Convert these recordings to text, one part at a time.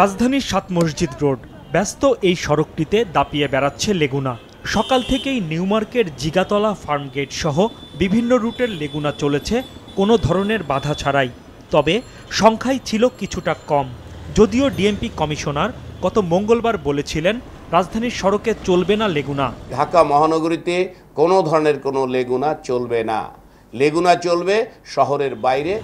রাজধানীর সাত মসজিদ রোড ব্যস্ত এই সড়কটিতে দাপিয়ে বেড়াচ্ছে লেগুনা সকাল থেকেই নিউ মার্কেট জিগাতলা গেট সহ বিভিন্ন রুটের লেগুনা চলেছে কোনো ধরনের বাধা ছাড়াই তবে সংখ্যাই ছিল কিছুটা কম যদিও ডিএমপি কমিশনার গত মঙ্গলবার বলেছিলেন রাজধানীর সড়কে চলবে না লেগুনা ঢাকা মহানগরীতে কোনো ধরনের কোনো লেগুনা চলবে না লেগুনা চলবে শহরের বাইরে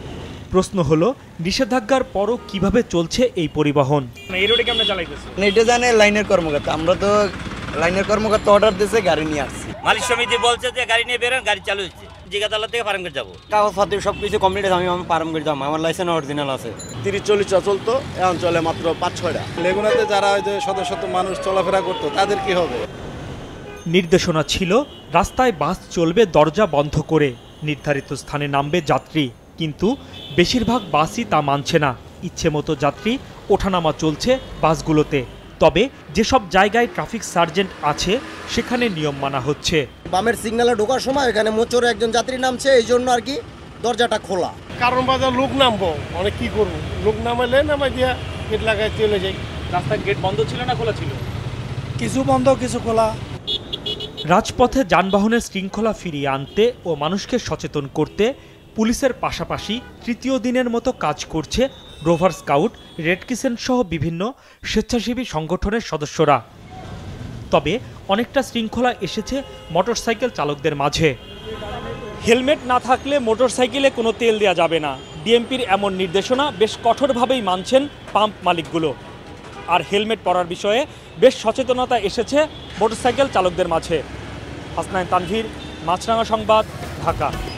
প্রশ্ন হলো নিষেধাজ্ঞার পরও কিভাবে চলছে এই পরিবহন মানে এই রোডে কেমন চালাইতেছে মানে এটা জানে লাইনের কর্মকর্তা আমরা তো লাইনের কর্মকর্তা অর্ডার দিয়েছে গাড়ি নিয়ে আসছি মালিক সমিতি বলছে যে গাড়ি নিয়ে বেরোন গাড়ি চালু হচ্ছে জিগাতলা থেকে ফার্মগেট যাবো কাগজপত্র সব কিছু কমপ্লিট আমি আমি ফার্মগেট যাবো আমার লাইসেন্স অরিজিনাল আছে তিরিশ চল্লিশটা চলতো এখন অঞ্চলে মাত্র পাঁচ ছয়টা লেগুনাতে যারা হয়তো শত শত মানুষ চলাফেরা করতো তাদের কি হবে নির্দেশনা ছিল রাস্তায় বাস চলবে দরজা বন্ধ করে নির্ধারিত স্থানে নামবে যাত্রী কিন্তু বেশিরভাগ বাসই তা মানছে না ইচ্ছে মতো যাত্রী ওঠানামা চলছে বাসগুলোতে তবে যেসব জায়গায় ট্রাফিক সার্জেন্ট আছে সেখানে নিয়ম মানা হচ্ছে বামের সিগনালে ঢোকার সময় এখানে মোচরে একজন যাত্রী নামছে এই জন্য আর কি দরজাটা খোলা কারণ বাজার লোক নামবো মানে কি করবো লোক নামালে নামাই দিয়া গেট লাগায় চলে যাই রাস্তার গেট বন্ধ ছিল না খোলা ছিল কিছু বন্ধ কিছু খোলা রাজপথে যানবাহনের শৃঙ্খলা ফিরিয়ে আনতে ও মানুষকে সচেতন করতে পুলিশের পাশাপাশি তৃতীয় দিনের মতো কাজ করছে রোভার স্কাউট রেড কিসেন সহ বিভিন্ন স্বেচ্ছাসেবী সংগঠনের সদস্যরা তবে অনেকটা শৃঙ্খলা এসেছে মোটরসাইকেল চালকদের মাঝে হেলমেট না থাকলে মোটরসাইকেলে কোনো তেল দেওয়া যাবে না ডিএমপির এমন নির্দেশনা বেশ কঠোরভাবেই মানছেন পাম্প মালিকগুলো আর হেলমেট পরার বিষয়ে বেশ সচেতনতা এসেছে মোটরসাইকেল চালকদের মাঝে হাসনায় তানভীর মাছরাঙা সংবাদ ঢাকা